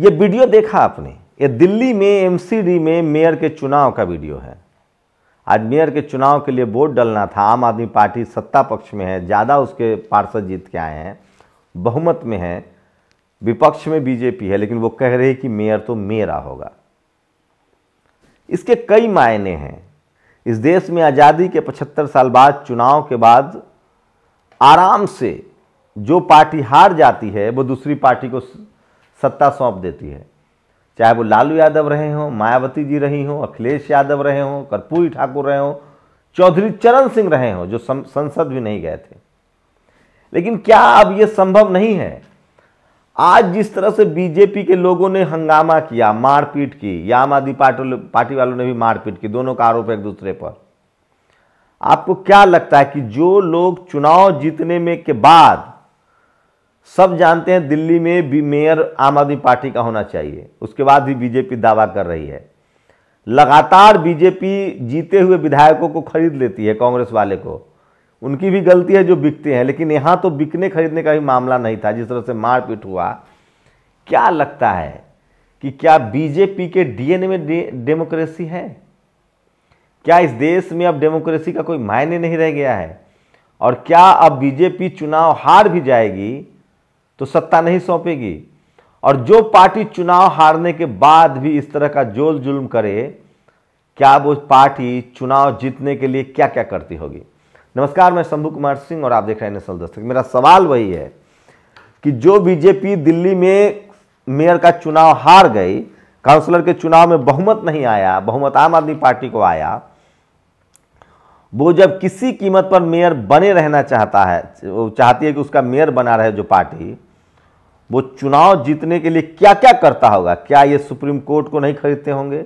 ये वीडियो देखा आपने ये दिल्ली में एमसीडी में मेयर के चुनाव का वीडियो है आज मेयर के चुनाव के लिए वोट डलना था आम आदमी पार्टी सत्ता पक्ष में है ज़्यादा उसके पार्षद जीत के आए हैं बहुमत में है विपक्ष में बीजेपी है लेकिन वो कह रही कि मेयर तो मेरा होगा इसके कई मायने हैं इस देश में आज़ादी के 75 साल बाद चुनाव के बाद आराम से जो पार्टी हार जाती है वो दूसरी पार्टी को सत्ता सौंप देती है चाहे वो लालू यादव रहे हों मायावती जी रही हों अखिलेश यादव रहे हों कर्पूरी ठाकुर रहे हों चौधरी चरण सिंह रहे हों जो संसद भी नहीं गए थे लेकिन क्या अब ये संभव नहीं है आज जिस तरह से बीजेपी के लोगों ने हंगामा किया मारपीट की या आम आदमी पार्टी वालों ने भी मारपीट की दोनों का आरोप एक दूसरे पर आपको क्या लगता है कि जो लोग चुनाव जीतने में के बाद सब जानते हैं दिल्ली में भी मेयर आम आदमी पार्टी का होना चाहिए उसके बाद भी बीजेपी दावा कर रही है लगातार बीजेपी जीते हुए विधायकों को खरीद लेती है कांग्रेस वाले को उनकी भी गलती है जो बिकते हैं लेकिन यहाँ तो बिकने खरीदने का भी मामला नहीं था जिस तरह से मारपीट हुआ क्या लगता है कि क्या बीजेपी के डीएनए में डेमोक्रेसी है क्या इस देश में अब डेमोक्रेसी का कोई मायने नहीं रह गया है और क्या अब बीजेपी चुनाव हार भी जाएगी तो सत्ता नहीं सौंपेगी और जो पार्टी चुनाव हारने के बाद भी इस तरह का जोल जुल्म करे क्या वो पार्टी चुनाव जीतने के लिए क्या क्या करती होगी नमस्कार मैं शंभू कुमार सिंह और आप देख रहे हैं नेशनल दस्तक मेरा सवाल वही है कि जो बीजेपी दिल्ली में मेयर का चुनाव हार गई काउंसलर के चुनाव में बहुमत नहीं आया बहुमत आम आदमी पार्टी को आया वो जब किसी कीमत पर मेयर बने रहना चाहता है वो चाहती है कि उसका मेयर बना रहे जो पार्टी वो चुनाव जीतने के लिए क्या क्या करता होगा क्या ये सुप्रीम कोर्ट को नहीं खरीदते होंगे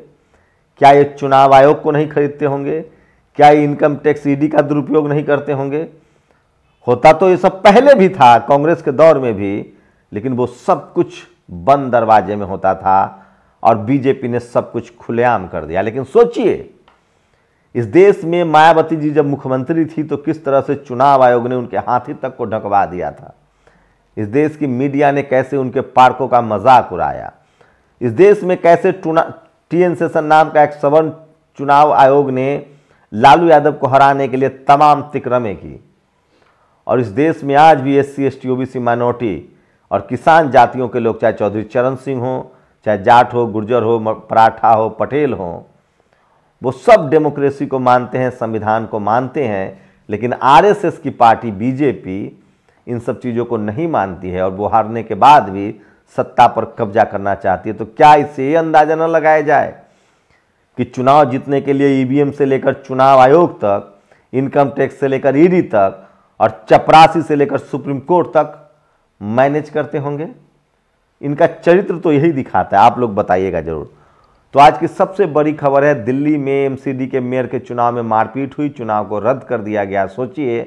क्या ये चुनाव आयोग को नहीं खरीदते होंगे क्या इनकम टैक्स ईडी का दुरुपयोग नहीं करते होंगे होता तो ये सब पहले भी था कांग्रेस के दौर में भी लेकिन वो सब कुछ बंद दरवाजे में होता था और बीजेपी ने सब कुछ खुलेआम कर दिया लेकिन सोचिए इस देश में मायावती जी जब मुख्यमंत्री थी तो किस तरह से चुनाव आयोग ने उनके हाथी तक को ढकवा दिया था इस देश की मीडिया ने कैसे उनके पार्कों का मजाक उड़ाया इस देश में कैसे टी एन सेशन नाम का एक सवर्ण चुनाव आयोग ने लालू यादव को हराने के लिए तमाम तिक्रमें की और इस देश में आज भी S C S T O B C minority और किसान जातियों के लोग चाहे चौधरी चरण सिंह हो चाहे जाट हो गुर्जर हो पराठा हो पटेल हो वो सब डेमोक्रेसी को मानते हैं संविधान को मानते हैं लेकिन आरएसएस की पार्टी बीजेपी इन सब चीज़ों को नहीं मानती है और वो हारने के बाद भी सत्ता पर कब्जा करना चाहती है तो क्या इससे ये अंदाज़ा न लगाया जाए कि चुनाव जीतने के लिए ईवीएम से लेकर चुनाव आयोग तक इनकम टैक्स से लेकर ईडी तक और चपरासी से लेकर सुप्रीम कोर्ट तक मैनेज करते होंगे इनका चरित्र तो यही दिखाता है आप लोग बताइएगा जरूर तो आज की सबसे बड़ी खबर है दिल्ली में एमसीडी के मेयर के चुनाव में मारपीट हुई चुनाव को रद्द कर दिया गया सोचिए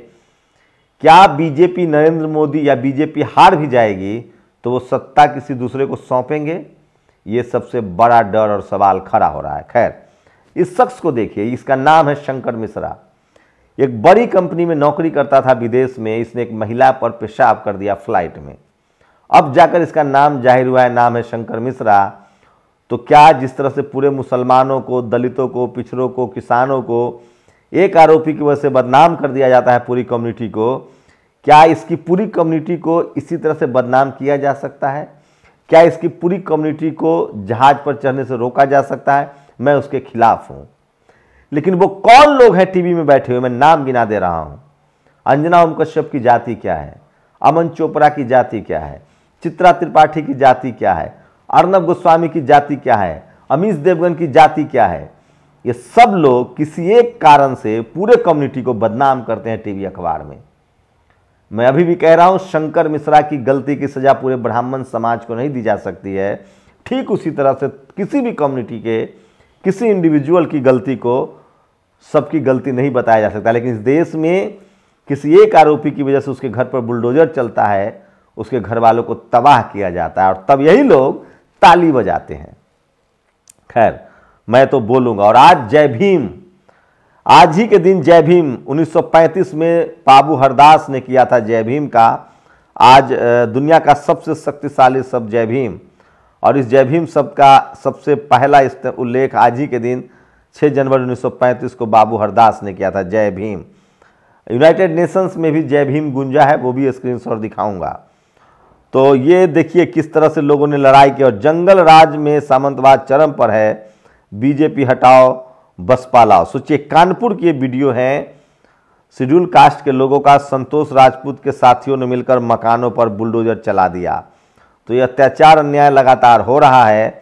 क्या बीजेपी नरेंद्र मोदी या बीजेपी हार भी जाएगी तो वो सत्ता किसी दूसरे को सौंपेंगे ये सबसे बड़ा डर और सवाल खड़ा हो रहा है खैर इस शख्स को देखिए इसका नाम है शंकर मिश्रा एक बड़ी कंपनी में नौकरी करता था विदेश में इसने एक महिला पर पेशाब कर दिया फ्लाइट में अब जाकर इसका नाम जाहिर हुआ है नाम है शंकर मिश्रा तो क्या जिस तरह से पूरे मुसलमानों को दलितों को पिछड़ों को किसानों को एक आरोपी की वजह से बदनाम कर दिया जाता है पूरी कम्युनिटी को क्या इसकी पूरी कम्युनिटी को इसी तरह से बदनाम किया जा सकता है क्या इसकी पूरी कम्युनिटी को जहाज पर चढ़ने से रोका जा सकता है मैं उसके खिलाफ हूं लेकिन वो कौन लोग हैं टीवी में बैठे हुए मैं नाम गिना दे रहा हूं अंजना ओम कश्यप की जाति क्या है अमन चोपड़ा की जाति क्या है चित्रा त्रिपाठी की जाति क्या है अर्नब गोस्वामी की जाति क्या है अमीश देवगन की जाति क्या है ये सब लोग किसी एक कारण से पूरे कम्युनिटी को बदनाम करते हैं टीवी अखबार में मैं अभी भी कह रहा हूं शंकर मिश्रा की गलती की सज़ा पूरे ब्राह्मण समाज को नहीं दी जा सकती है ठीक उसी तरह से किसी भी कम्युनिटी के किसी इंडिविजुअल की गलती को सबकी गलती नहीं बताया जा सकता लेकिन इस देश में किसी एक आरोपी की वजह से उसके घर पर बुलडोजर चलता है उसके घर वालों को तबाह किया जाता है और तब यही लोग ताली बजाते हैं खैर मैं तो बोलूँगा और आज जय भीम आज ही के दिन जय भीम 1935 में बाबू हरदास ने किया था जय भीम का आज दुनिया का सबसे शक्तिशाली सब जय भीम और इस जय भीम शब्द का सबसे पहला उल्लेख आज ही के दिन 6 जनवरी 1935 को बाबू हरदास ने किया था जय भीम यूनाइटेड नेशंस में भी जय भीम गुंजा है वो भी शॉट दिखाऊंगा तो ये देखिए किस तरह से लोगों ने लड़ाई की और जंगल राज में सामंतवाद चरम पर है बीजेपी हटाओ बसपा लाओ सोचिए कानपुर की ये वीडियो है शेड्यूल कास्ट के लोगों का संतोष राजपूत के साथियों ने मिलकर मकानों पर बुलडोजर चला दिया तो यह अत्याचार अन्याय लगातार हो रहा है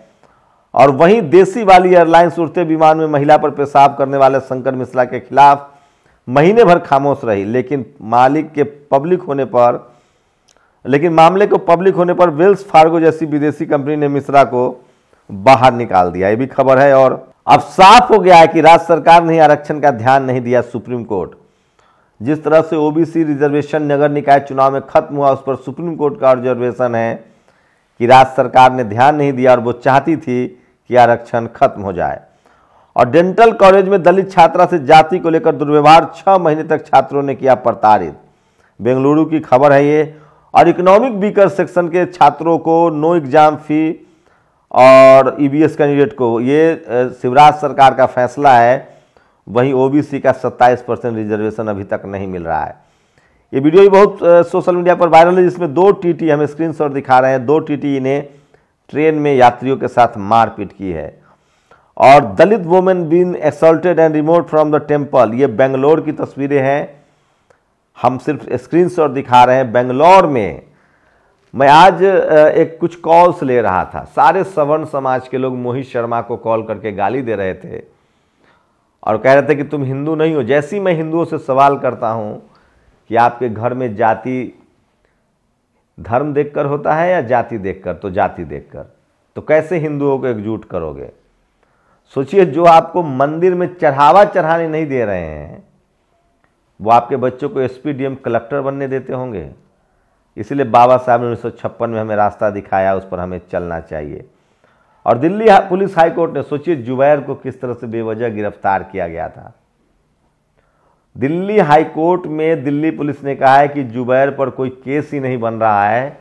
और वहीं देसी वाली एयरलाइंस उड़ते विमान में महिला पर पेशाब करने वाले शंकर मिश्रा के खिलाफ महीने भर खामोश रही लेकिन मालिक के पब्लिक होने पर लेकिन मामले को पब्लिक होने पर वेल्स फार्गो जैसी विदेशी कंपनी ने मिश्रा को बाहर निकाल दिया ये भी खबर है और अब साफ हो गया है कि राज्य सरकार ने आरक्षण का ध्यान नहीं दिया सुप्रीम कोर्ट जिस तरह से ओबीसी रिजर्वेशन नगर निकाय चुनाव में खत्म हुआ उस पर सुप्रीम कोर्ट का रिजर्वेशन है कि राज्य सरकार ने ध्यान नहीं दिया और वो चाहती थी कि आरक्षण खत्म हो जाए और डेंटल कॉलेज में दलित छात्रा से जाति को लेकर दुर्व्यवहार छः महीने तक छात्रों ने किया प्रताड़ित बेंगलुरु की खबर है ये और इकोनॉमिक वीकर सेक्शन के छात्रों को नो एग्ज़ाम फी और ईबीएस e कैंडिडेट को ये शिवराज सरकार का फैसला है वहीं ओबीसी का 27 परसेंट रिजर्वेशन अभी तक नहीं मिल रहा है ये वीडियो भी बहुत सोशल मीडिया पर वायरल है जिसमें दो टीटी हम स्क्रीनशॉट दिखा रहे हैं दो टीटी ने ट्रेन में यात्रियों के साथ मारपीट की है और दलित women been exalted and remote from the temple ये बेंगलोर की तस्वीरें हैं हम सिर्फ शॉट दिखा रहे हैं बेंगलोर में मैं आज एक कुछ कॉल्स ले रहा था सारे सवर्ण समाज के लोग मोहित शर्मा को कॉल करके गाली दे रहे थे और कह रहे थे कि तुम हिंदू नहीं हो जैसी मैं हिंदुओं से सवाल करता हूँ कि आपके घर में जाति धर्म देखकर होता है या जाति देखकर तो जाति देखकर तो कैसे हिंदुओं को एकजुट करोगे सोचिए जो आपको मंदिर में चढ़ावा चढ़ाने नहीं दे रहे हैं वो आपके बच्चों को एसपीडीएम कलेक्टर बनने देते होंगे इसलिए बाबा साहब ने उन्नीस में हमें रास्ता दिखाया उस पर हमें चलना चाहिए और दिल्ली पुलिस हाईकोर्ट ने सोचिए जुबैर को किस तरह से बेवजह गिरफ्तार किया गया था दिल्ली हाई कोर्ट में दिल्ली पुलिस ने कहा है कि जुबैर पर कोई केस ही नहीं बन रहा है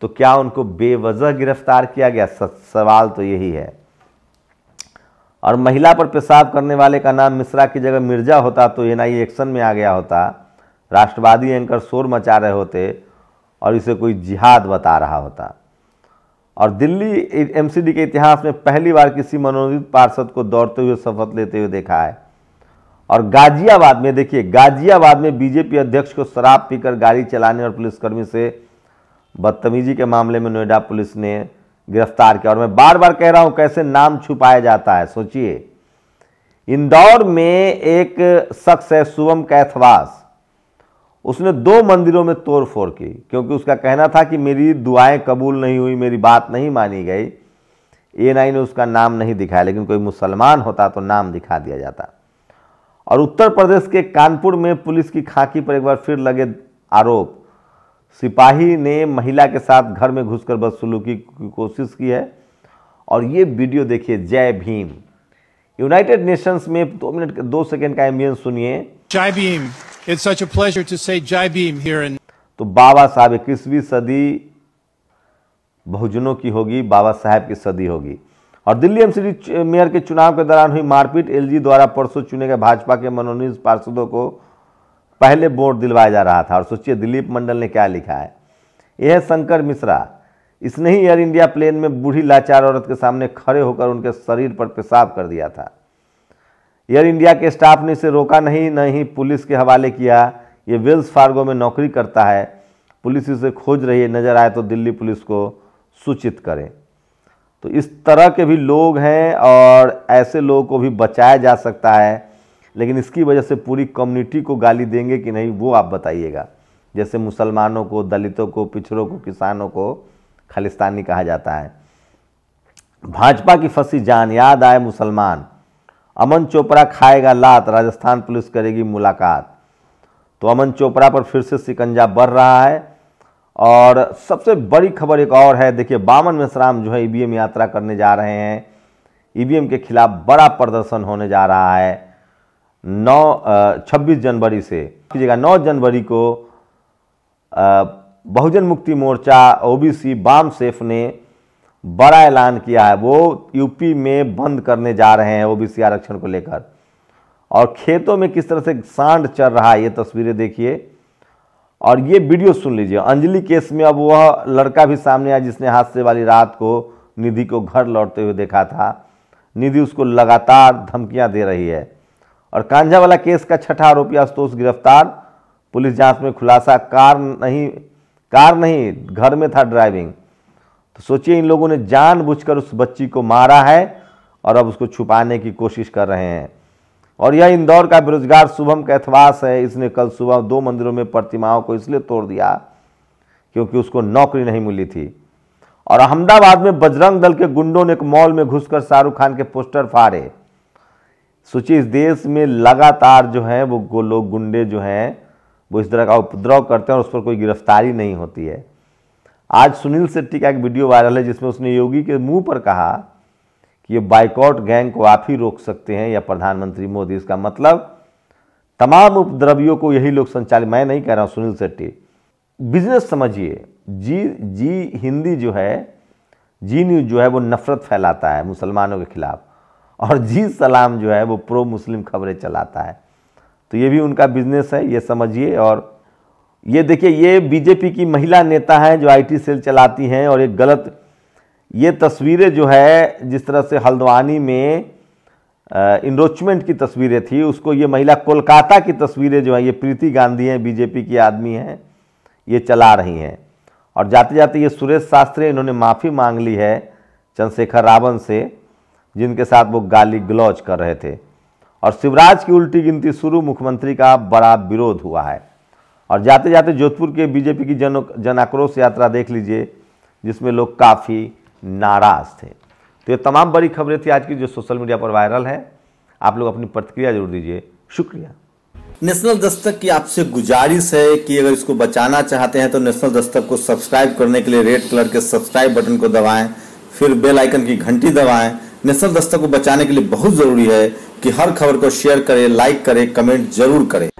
तो क्या उनको बेवजह गिरफ्तार किया गया सवाल तो यही है और महिला पर पेशाब करने वाले का नाम मिश्रा की जगह मिर्जा होता तो एनआईए एक्शन में आ गया होता राष्ट्रवादी एंकर शोर मचा रहे होते और इसे कोई जिहाद बता रहा होता और दिल्ली एमसीडी के इतिहास में पहली बार किसी मनोनीत पार्षद को दौड़ते हुए शपथ लेते हुए देखा है और गाजियाबाद में देखिए गाजियाबाद में बीजेपी अध्यक्ष को शराब पीकर गाड़ी चलाने और पुलिसकर्मी से बदतमीजी के मामले में नोएडा पुलिस ने गिरफ्तार किया और मैं बार बार कह रहा हूं कैसे नाम छुपाया जाता है सोचिए इंदौर में एक शख्स है शुभम कैथवास उसने दो मंदिरों में तोड़फोड़ की क्योंकि उसका कहना था कि मेरी दुआएं कबूल नहीं हुई मेरी बात नहीं मानी गई ए ने उसका नाम नहीं दिखाया लेकिन कोई मुसलमान होता तो नाम दिखा दिया जाता और उत्तर प्रदेश के कानपुर में पुलिस की खाकी पर एक बार फिर लगे आरोप सिपाही ने महिला के साथ घर में घुसकर बदसलूकी की कोशिश की है और ये वीडियो देखिए जय भीम यूनाइटेड नेशंस में दो मिनट दो सेकंड का एम्बियन सुनिए Jai Bhim it's such a pleasure to say Jai Bhim here in तो बाबा साहब इक्कीसवीं सदी बहुजनों की होगी बाबा साहब की सदी होगी और दिल्ली एमसीडी मेयर के चुनाव के दौरान हुई मारपीट एलजी द्वारा परसों चुने गए भाजपा के मनोनीत पार्षदों को पहले वोट दिलवाया जा रहा था और सोचिए दिलीप मंडल ने क्या लिखा है यह है शंकर मिश्रा इसने ही एयर इंडिया प्लेन में बूढ़ी लाचार औरत के सामने खड़े होकर उनके शरीर पर पेशाब कर दिया था एयर इंडिया के स्टाफ ने इसे रोका नहीं न ही पुलिस के हवाले किया ये वेल्स फार्गो में नौकरी करता है पुलिस इसे खोज रही है नजर आए तो दिल्ली पुलिस को सूचित करें तो इस तरह के भी लोग हैं और ऐसे लोगों को भी बचाया जा सकता है लेकिन इसकी वजह से पूरी कम्युनिटी को गाली देंगे कि नहीं वो आप बताइएगा जैसे मुसलमानों को दलितों को पिछड़ों को किसानों को खालिस्तानी कहा जाता है भाजपा की फंसी जान याद आए मुसलमान अमन चोपड़ा खाएगा लात राजस्थान पुलिस करेगी मुलाकात तो अमन चोपड़ा पर फिर से सिकंजा बढ़ रहा है और सबसे बड़ी खबर एक और है देखिए बामन मिश्राम जो है ईवीएम e यात्रा करने जा रहे हैं ईवीएम e के खिलाफ बड़ा प्रदर्शन होने जा रहा है नौ छब्बीस जनवरी से कीजिएगा नौ जनवरी को बहुजन मुक्ति मोर्चा ओबीसी बाम सेफ ने बड़ा ऐलान किया है वो यूपी में बंद करने जा रहे हैं ओबीसी आरक्षण को लेकर और खेतों में किस तरह से सांड चल रहा है ये तस्वीरें देखिए और ये वीडियो सुन लीजिए अंजलि केस में अब वह लड़का भी सामने आया जिसने हादसे वाली रात को निधि को घर लौटते हुए देखा था निधि उसको लगातार धमकियां दे रही है और कांझा वाला केस का छठा आरोपी आशुतोष गिरफ्तार पुलिस जांच में खुलासा कार नहीं कार नहीं घर में था ड्राइविंग तो सोचिए इन लोगों ने जानबूझकर उस बच्ची को मारा है और अब उसको छुपाने की कोशिश कर रहे हैं और यह इंदौर का बेरोजगार शुभम कैथवास है इसने कल सुबह दो मंदिरों में प्रतिमाओं को इसलिए तोड़ दिया क्योंकि उसको नौकरी नहीं मिली थी और अहमदाबाद में बजरंग दल के गुंडों ने एक मॉल में घुसकर शाहरुख खान के पोस्टर फाड़े सोचिए इस देश में लगातार जो है वो लोग गुंडे जो हैं वो इस तरह का उपद्रव करते हैं और उस पर कोई गिरफ्तारी नहीं होती है आज सुनील शेट्टी का एक वीडियो वायरल है जिसमें उसने योगी के मुंह पर कहा कि ये बाइकआउट गैंग को आप ही रोक सकते हैं या प्रधानमंत्री मोदी इसका मतलब तमाम उपद्रवियों को यही लोग संचालित मैं नहीं कह रहा हूँ सुनील शेट्टी बिजनेस समझिए जी जी हिंदी जो है जी न्यूज़ जो है वो नफरत फैलाता है मुसलमानों के खिलाफ और जी सलाम जो है वो प्रो मुस्लिम खबरें चलाता है तो ये भी उनका बिजनेस है ये समझिए और ये देखिए ये बीजेपी की महिला नेता हैं जो आईटी सेल चलाती हैं और एक गलत ये तस्वीरें जो है जिस तरह से हल्द्वानी में इनरोचमेंट की तस्वीरें थी उसको ये महिला कोलकाता की तस्वीरें जो हैं ये प्रीति गांधी हैं बीजेपी की आदमी हैं ये चला रही हैं और जाते जाते ये सुरेश शास्त्री इन्होंने माफ़ी मांग ली है चंद्रशेखर रावण से जिनके साथ वो गाली गलौज कर रहे थे और शिवराज की उल्टी गिनती शुरू मुख्यमंत्री का बड़ा विरोध हुआ है और जाते जाते जोधपुर के बीजेपी की जन जन आक्रोश यात्रा देख लीजिए जिसमें लोग काफ़ी नाराज़ थे तो ये तमाम बड़ी खबरें थी आज की जो सोशल मीडिया पर वायरल है आप लोग अपनी प्रतिक्रिया जरूर दीजिए शुक्रिया नेशनल दस्तक की आपसे गुजारिश है कि अगर इसको बचाना चाहते हैं तो नेशनल दस्तक को सब्सक्राइब करने के लिए रेड कलर के सब्सक्राइब बटन को दबाएं फिर बेल आइकन की घंटी दबाएं नेशनल दस्तक को बचाने के लिए बहुत ज़रूरी है कि हर खबर को शेयर करें लाइक करें कमेंट जरूर करें